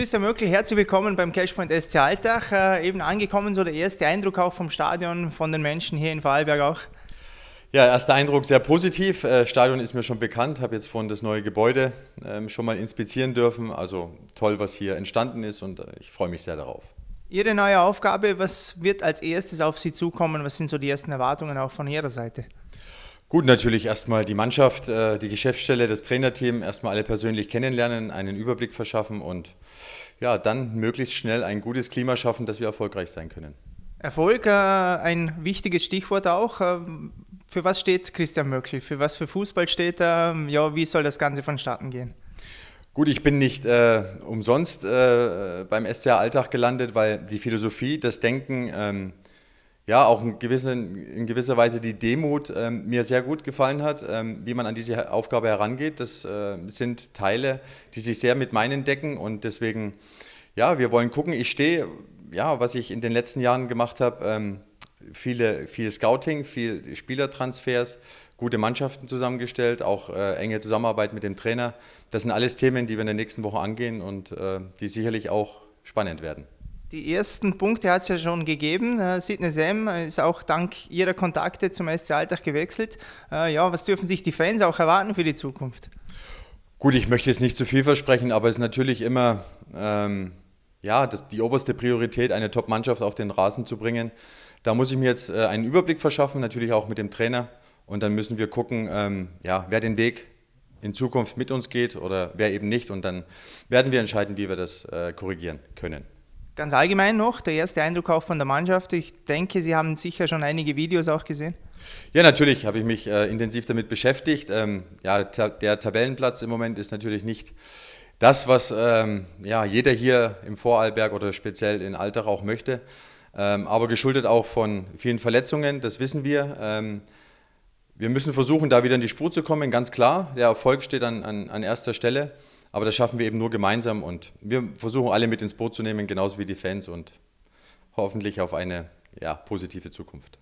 Christian Möckel, herzlich willkommen beim Cashpoint SC Alltag. Äh, eben angekommen, so der erste Eindruck auch vom Stadion, von den Menschen hier in Vorarlberg auch. Ja, erster Eindruck sehr positiv. Äh, Stadion ist mir schon bekannt, habe jetzt vorhin das neue Gebäude ähm, schon mal inspizieren dürfen. Also toll, was hier entstanden ist und äh, ich freue mich sehr darauf. Ihre neue Aufgabe, was wird als erstes auf Sie zukommen? Was sind so die ersten Erwartungen auch von Ihrer Seite? Gut, natürlich erstmal die Mannschaft, äh, die Geschäftsstelle, das Trainerteam, erstmal alle persönlich kennenlernen, einen Überblick verschaffen und ja, dann möglichst schnell ein gutes Klima schaffen, dass wir erfolgreich sein können. Erfolg, äh, ein wichtiges Stichwort auch. Ähm, für was steht Christian Möckel? Für was für Fußball steht er? Ja, wie soll das Ganze vonstatten gehen? Gut, ich bin nicht äh, umsonst äh, beim SCA Alltag gelandet, weil die Philosophie, das Denken, ähm, ja, auch in gewisser, in gewisser Weise die Demut ähm, mir sehr gut gefallen hat, ähm, wie man an diese Aufgabe herangeht. Das äh, sind Teile, die sich sehr mit meinen decken und deswegen, ja, wir wollen gucken. Ich stehe, ja, was ich in den letzten Jahren gemacht habe, ähm, viele, viel Scouting, viel Spielertransfers, gute Mannschaften zusammengestellt, auch äh, enge Zusammenarbeit mit dem Trainer. Das sind alles Themen, die wir in der nächsten Woche angehen und äh, die sicherlich auch spannend werden. Die ersten Punkte hat es ja schon gegeben. Äh, Sidney Sam äh, ist auch dank ihrer Kontakte zum SC Alltag gewechselt. Äh, ja, was dürfen sich die Fans auch erwarten für die Zukunft? Gut, ich möchte jetzt nicht zu viel versprechen, aber es ist natürlich immer ähm, ja, das, die oberste Priorität, eine Top-Mannschaft auf den Rasen zu bringen. Da muss ich mir jetzt äh, einen Überblick verschaffen, natürlich auch mit dem Trainer. Und dann müssen wir gucken, ähm, ja, wer den Weg in Zukunft mit uns geht oder wer eben nicht. Und dann werden wir entscheiden, wie wir das äh, korrigieren können ganz allgemein noch, der erste Eindruck auch von der Mannschaft. Ich denke, Sie haben sicher schon einige Videos auch gesehen. Ja, natürlich habe ich mich äh, intensiv damit beschäftigt. Ähm, ja, ta der Tabellenplatz im Moment ist natürlich nicht das, was ähm, ja, jeder hier im Vorarlberg oder speziell in Alter auch möchte. Ähm, aber geschuldet auch von vielen Verletzungen, das wissen wir. Ähm, wir müssen versuchen, da wieder in die Spur zu kommen, ganz klar. Der Erfolg steht an, an, an erster Stelle. Aber das schaffen wir eben nur gemeinsam und wir versuchen alle mit ins Boot zu nehmen, genauso wie die Fans und hoffentlich auf eine ja, positive Zukunft.